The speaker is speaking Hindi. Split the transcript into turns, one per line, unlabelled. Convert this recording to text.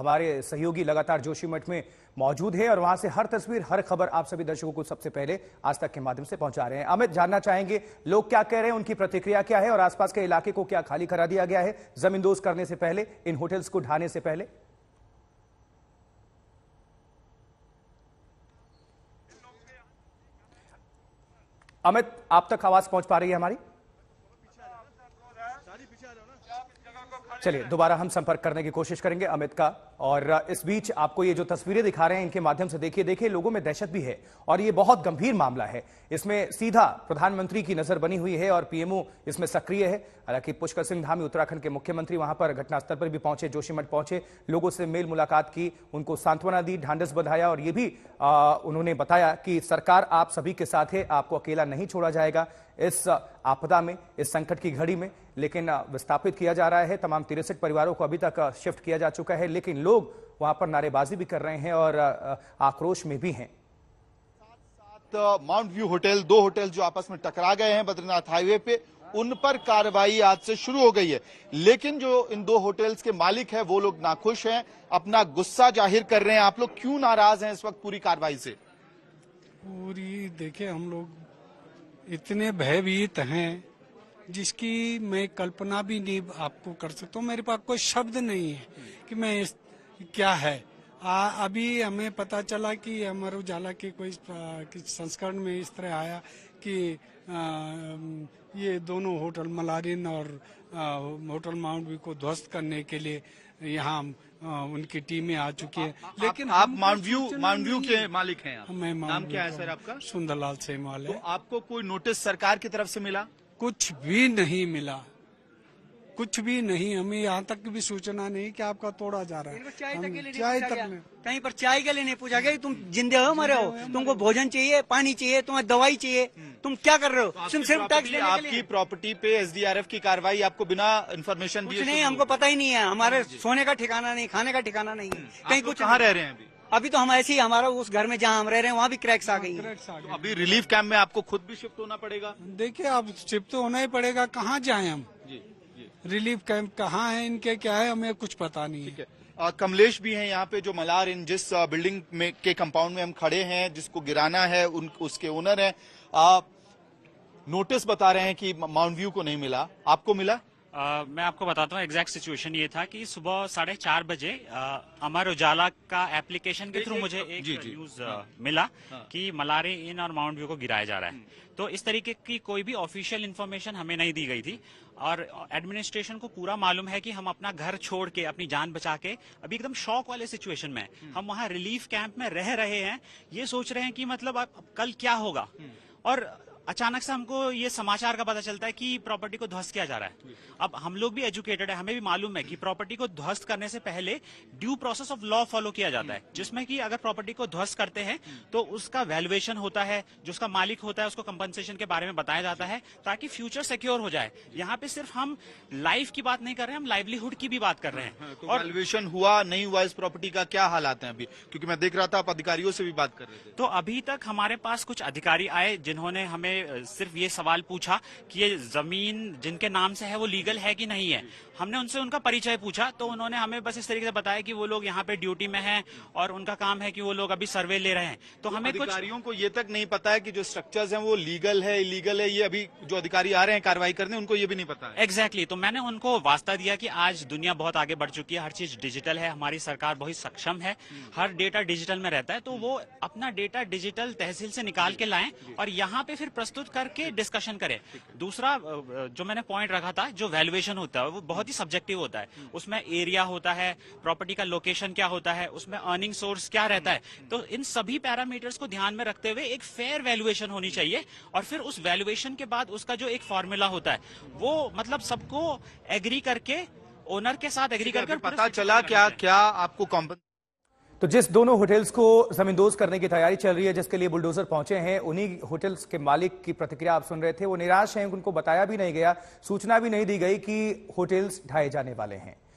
हमारे सहयोगी लगातार जोशीमठ में मौजूद है और वहां से हर तस्वीर हर खबर आप सभी दर्शकों को सबसे पहले आज तक के माध्यम से पहुंचा रहे हैं अमित जानना चाहेंगे लोग क्या कह रहे हैं उनकी प्रतिक्रिया क्या है और आसपास के इलाके को क्या खाली करा दिया गया है जमींदोज करने से पहले इन होटल्स को ढाने से पहले अमित आप तक आवाज पहुंच पा रही है हमारी चलिए दोबारा हम संपर्क करने की कोशिश करेंगे अमित का और इस बीच आपको ये जो तस्वीरें दिखा रहे हैं इनके माध्यम से देखिए देखिए लोगों में दहशत भी है और ये बहुत गंभीर मामला है इसमें सीधा प्रधानमंत्री की नजर बनी हुई है और पीएमओ इसमें सक्रिय है हालांकि पुष्कर सिंह धामी उत्तराखंड के मुख्यमंत्री वहां पर घटनास्थल पर भी पहुंचे जोशीमठ पहुंचे लोगों से मेल मुलाकात की उनको सांत्वना दी ढांडस बधाया और ये भी आ, उन्होंने बताया कि सरकार आप सभी के साथ है आपको अकेला नहीं छोड़ा जाएगा इस आपदा में इस संकट की घड़ी में लेकिन विस्थापित किया जा रहा है तमाम तिरसठ परिवारों को अभी तक शिफ्ट किया जा चुका है लेकिन लोग वहां पर नारेबाजी भी कर रहे हैं और आक्रोश में भी हैं
माउंट व्यू होटल दो होटल जो आपस में टकरा गए हैं बद्रीनाथ हाईवे पे उन पर कार्रवाई आज से शुरू हो गई है लेकिन जो इन दो होटल्स के मालिक हैं वो लोग नाखुश हैं अपना गुस्सा जाहिर कर रहे हैं आप लोग क्यों नाराज हैं इस वक्त पूरी कार्रवाई से
पूरी देखे हम लोग इतने भयभीत हैं जिसकी मैं कल्पना भी नहीं आपको कर सकता हूँ मेरे पास कोई शब्द नहीं है कि मैं इस क्या है आ, अभी हमें पता चला कि अमर उजाला के कोई संस्करण में इस तरह आया कि आ, ये दोनों होटल मलारिन और आ, होटल माउंट भी को ध्वस्त करने के लिए यहाँ उनकी टीमें आ चुकी है लेकिन आप मानव्यू मानव्यू के मालिक हैं आप मैं नाम क्या है सर आपका सुंदरलाल सेमवाल है तो आपको कोई नोटिस सरकार की तरफ से मिला कुछ भी नहीं मिला कुछ भी नहीं हमें यहाँ तक भी सूचना नहीं कि आपका तोड़ा जा रहा है चाय तक, चाय तक में कहीं पर चाय के लिए नहीं पूछा गया तुम जिंदे हो मरे हो तुमको भोजन चाहिए पानी चाहिए तुम्हें दवाई चाहिए हम्म। तुम क्या कर रहे हो तुम सिर्फ टैक्स देने आपकी प्रॉपर्टी पे एसडीआरएफ की कार्रवाई आपको बिना इन्फॉर्मेशन दी नहीं हमको पता ही नहीं है हमारे हाँ सोने का ठिकाना नहीं खाने का ठिकाना नहीं हम्म। कहीं कुछ कहाँ रह रहे हैं अभी तो हम ऐसे ही हमारा उस घर में जहाँ हम रह रहे हैं वहाँ भी क्रैक्स हाँ, आ गई तो अभी रिलीफ कैंप में आपको खुद भी शिफ्ट होना पड़ेगा देखिए अब शिफ्ट तो होना ही पड़ेगा कहाँ जाए हम रिलीफ कैंप कहाँ है इनके क्या है हमें कुछ पता नहीं है कमलेश
भी हैं यहाँ पे जो मलार इन जिस बिल्डिंग में के कंपाउंड में हम खड़े हैं जिसको गिराना है उन उसके ओनर हैं नोटिस बता रहे हैं कि माउंट व्यू को नहीं मिला आपको मिला
Uh, मैं आपको बताता हूँ एग्जैक्ट सिचुएशन ये था कि सुबह साढ़े चार बजे अमर उजाला का एप्लीकेशन के थ्रू मुझे हाँ, एक न्यूज मिला हाँ। कि मलारे इन और माउंट व्यू को गिराया जा रहा है हम्म। तो इस तरीके की कोई भी ऑफिशियल इन्फॉर्मेशन हमें नहीं दी गई थी और एडमिनिस्ट्रेशन को पूरा मालूम है कि हम अपना घर छोड़ के अपनी जान बचा के अभी एकदम शौक वाले सिचुएशन में हम्म। हम वहाँ रिलीफ कैंप में रह रहे हैं ये सोच रहे हैं कि मतलब कल क्या होगा हम्म। और अचानक से हमको ये समाचार का पता चलता है कि प्रॉपर्टी को ध्वस्त किया जा रहा है अब हम लोग भी एजुकेटेड है हमें भी मालूम है कि प्रॉपर्टी को ध्वस्त करने से पहले due process of law follow किया जाता है जिसमें कि अगर प्रॉपर्टी को ध्वस्त करते हैं तो उसका वैल्युएशन होता है जो उसका मालिक होता है उसको कंपनसेशन के बारे में बताया जाता है ताकि फ्यूचर सिक्योर हो जाए यहाँ पे सिर्फ हम लाइफ की बात नहीं कर रहे हैं हम लाइवलीहुड की भी बात कर रहे हैं हाँ, तो और
वैल्युएशन हुआ नहीं हुआ इस प्रॉपर्टी का क्या हालात है अभी क्योंकि मैं देख रहा था आप अधिकारियों से भी बात कर रहे
थे तो अभी तक हमारे पास कुछ अधिकारी आए जिन्होंने हमें सिर्फ ये सवाल पूछा कि ये जमीन जिनके नाम से है वो लीगल है कि नहीं है हमने उनसे उनका परिचय पूछा तो उन्होंने हमें बस इस तरीके से बताया कि वो लोग यहाँ पे ड्यूटी में हैं और उनका काम है कि वो लोग अभी सर्वे ले रहे हैं तो, तो हमें कुछ अधिकारियों को ये तक नहीं
पता है कि जो स्ट्रक्चर्स हैं वो लीगल है इलीगल है ये अभी जो अधिकारी आ रहे हैं कार्रवाई करने उनको ये भी नहीं पता
है एग्जैक्टली exactly, तो मैंने उनको वास्ता दिया कि आज दुनिया बहुत आगे बढ़ चुकी है हर चीज डिजिटल है हमारी सरकार बहुत सक्षम है हर डेटा डिजिटल में रहता है तो वो अपना डेटा डिजिटल तहसील से निकाल के लाए और यहाँ पे फिर प्रस्तुत करके डिस्कशन करें दूसरा जो मैंने पॉइंट रखा था जो वैल्यूएशन होता है वो बहुत ही सब्जेक्टिव होता है हम्म। उसमें एरिया होता है प्रॉपर्टी का लोकेशन क्या होता है उसमें अर्निंग सोर्स क्या रहता है हम्म। तो इन सभी पैरामीटर्स को ध्यान में रखते हुए एक फेयर वैल्युएशन होनी चाहिए और फिर उस वैल्युएशन के बाद उसका जो एक फॉर्मूला होता है वो मतलब सबको एग्री करके ओनर के साथ एग्री करके पता चला क्या क्या आपको
कॉम्पन तो जिस दोनों होटल्स को जमींदोज करने की तैयारी चल रही है जिसके लिए बुलडोजर पहुंचे हैं उन्हीं होटल्स के मालिक की प्रतिक्रिया आप सुन रहे थे वो निराश हैं उनको बताया भी नहीं गया सूचना भी नहीं दी गई कि होटल्स ढाए जाने वाले हैं